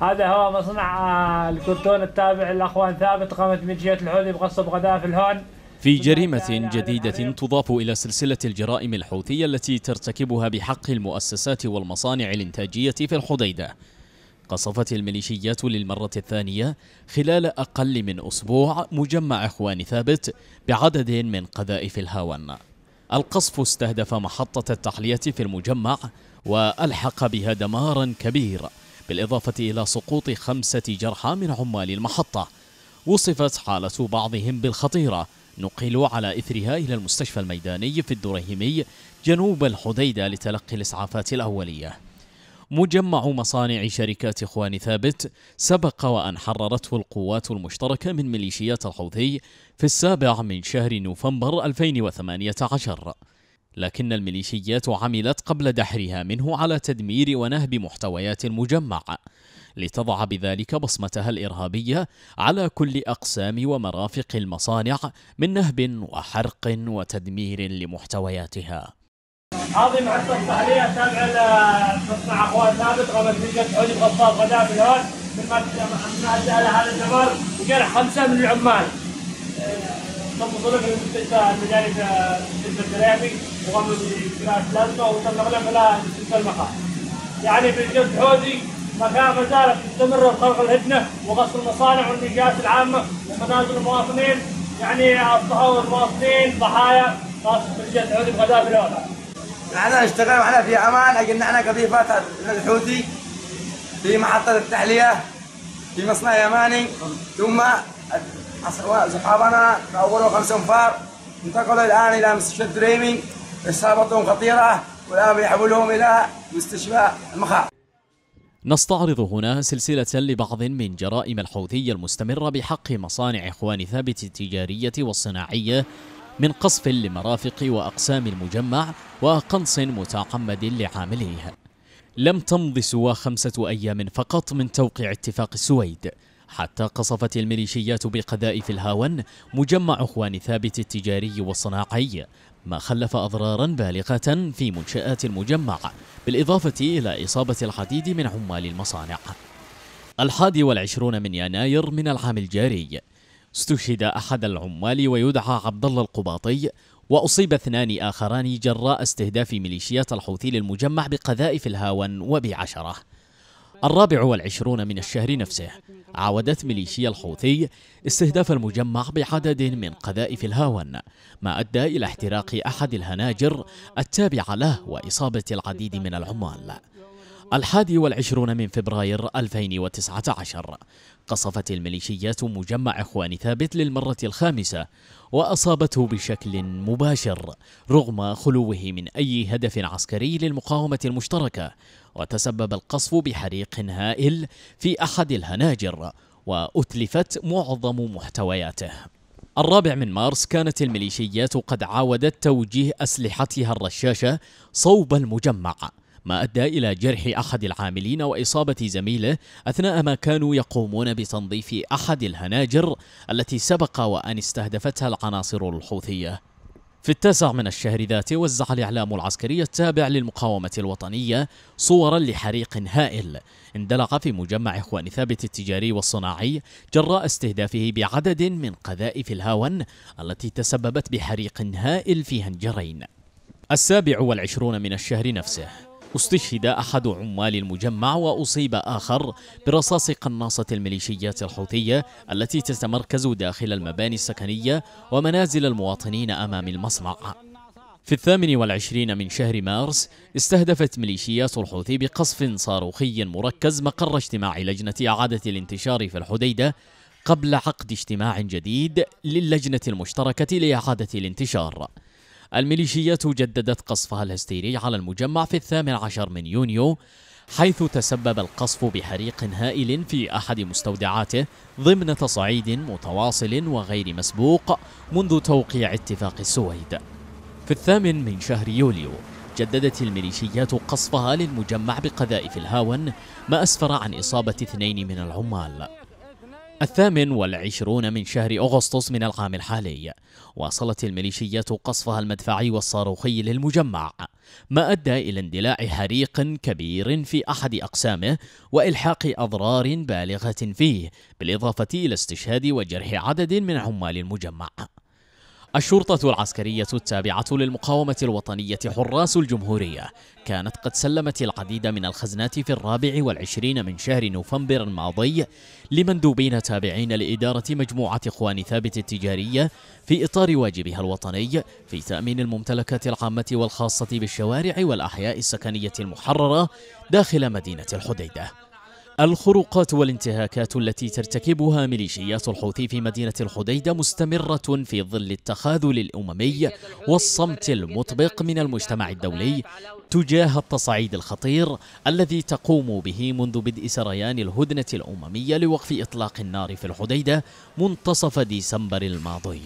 هذا هو مصنع آه، الكرتون التابع للاخوان ثابت قامت ميليشيات الحوثي بغصب قذائف الهون في جريمة جديدة تضاف إلى سلسلة الجرائم الحوثية التي ترتكبها بحق المؤسسات والمصانع الإنتاجية في الحديدة قصفت الميليشيات للمرة الثانية خلال أقل من أسبوع مجمع إخوان ثابت بعدد من قذائف الهاون القصف استهدف محطة التحلية في المجمع وألحق بها دمارا كبيرا بالإضافة إلى سقوط خمسة جرحى من عمال المحطة وصفت حالة بعضهم بالخطيرة نقلوا على إثرها إلى المستشفى الميداني في الدرهمي جنوب الحديدة لتلقي الإسعافات الأولية مجمع مصانع شركة إخوان ثابت سبق وأن حررته القوات المشتركة من ميليشيات الحوثي في السابع من شهر نوفمبر 2018 لكن الميليشيات عملت قبل دحرها منه على تدمير ونهب محتويات المجمع لتضع بذلك بصمتها الإرهابية على كل أقسام ومرافق المصانع من نهب وحرق وتدمير لمحتوياتها هذه معسكر عليها تابعة لمصنع اخوان ثابت قبل تلقى سعودي بغطاس غداف الهون من مادة هذا الدمار وجرح خمسه أه، من العمال تم ظلم المستشفى المدارس في الدريابي وغمدي فلاس لازمة وصلنا غلا ست المقام يعني في الجد حوزي مكان ما زالت تستمر خلق الهدنة وغسل المصانع والنجاس العامة ومنازل المواطنين يعني اصبحوا المواطنين ضحايا خاصة في الجد حوزي بغداد الأولى نحن اشتغلنا احنا في امان اجلنا احنا قضيفات الحوثي في محطه التحليه في مصنع يماني ثم اصحابنا تأولوا خمس انفار انتقلوا الان الى مستشفى دريمي إصابتهم خطيرة والآن يحولهم إلى مستشفى المخاض نستعرض هنا سلسلة لبعض من جرائم الحوثي المستمرة بحق مصانع إخوان ثابت التجارية والصناعية من قصف لمرافق وأقسام المجمع وقنص متعمد لعامليه لم تمض سوى خمسة أيام فقط من توقيع اتفاق السويد حتى قصفت الميليشيات بقذائف الهاون مجمع اخوان ثابت التجاري والصناعي ما خلف أضرارا بالغة في منشآت المجمع بالإضافة إلى إصابة العديد من عمال المصانع الحادي والعشرون من يناير من العام الجاري استشهد أحد العمال ويدعى عبد الله القباطي وأصيب اثنان آخران جراء استهداف ميليشيات الحوثي للمجمع بقذائف الهاون وبعشرة الرابع والعشرون من الشهر نفسه عاودت ميليشيا الحوثي استهداف المجمع بعدد من قذائف الهاون ما أدى إلى احتراق أحد الهناجر التابعة له وإصابة العديد من العمال الحادي والعشرون من فبراير 2019 قصفت الميليشيات مجمع إخوان ثابت للمرة الخامسة وأصابته بشكل مباشر رغم خلوه من أي هدف عسكري للمقاومة المشتركة وتسبب القصف بحريق هائل في أحد الهناجر وأتلفت معظم محتوياته الرابع من مارس كانت الميليشيات قد عاودت توجيه أسلحتها الرشاشة صوب المجمع ما أدى إلى جرح أحد العاملين وإصابة زميله أثناء ما كانوا يقومون بتنظيف أحد الهناجر التي سبق وأن استهدفتها العناصر الحوثية في التاسع من الشهر ذاته وزع الإعلام العسكري التابع للمقاومة الوطنية صورا لحريق هائل اندلع في مجمع إخوان ثابت التجاري والصناعي جراء استهدافه بعدد من قذائف الهاون التي تسببت بحريق هائل في هنجرين السابع والعشرون من الشهر نفسه استشهد أحد عمال المجمع وأصيب آخر برصاص قناصة الميليشيات الحوثية التي تتمركز داخل المباني السكنية ومنازل المواطنين أمام المصنع في الثامن والعشرين من شهر مارس استهدفت ميليشيات الحوثي بقصف صاروخي مركز مقر اجتماع لجنة إعادة الانتشار في الحديدة قبل عقد اجتماع جديد للجنة المشتركة لإعادة الانتشار الميليشيات جددت قصفها الهستيري على المجمع في الثامن عشر من يونيو حيث تسبب القصف بحريق هائل في أحد مستودعاته ضمن تصعيد متواصل وغير مسبوق منذ توقيع اتفاق السويد في الثامن من شهر يوليو جددت الميليشيات قصفها للمجمع بقذائف الهاون ما أسفر عن إصابة اثنين من العمال الثامن والعشرون من شهر أغسطس من العام الحالي واصلت الميليشيات قصفها المدفعي والصاروخي للمجمع ما أدى إلى اندلاع حريق كبير في أحد أقسامه وإلحاق أضرار بالغة فيه بالإضافة إلى استشهاد وجرح عدد من عمال المجمع الشرطة العسكرية التابعة للمقاومة الوطنية حراس الجمهورية كانت قد سلمت العديد من الخزنات في الرابع والعشرين من شهر نوفمبر الماضي لمندوبين تابعين لإدارة مجموعة إخوان ثابت التجارية في إطار واجبها الوطني في تأمين الممتلكات العامة والخاصة بالشوارع والأحياء السكنية المحررة داخل مدينة الحديدة الخروقات والانتهاكات التي ترتكبها ميليشيات الحوثي في مدينة الحديدة مستمرة في ظل التخاذل الأممي والصمت المطبق من المجتمع الدولي تجاه التصعيد الخطير الذي تقوم به منذ بدء سريان الهدنة الأممية لوقف إطلاق النار في الحديدة منتصف ديسمبر الماضي.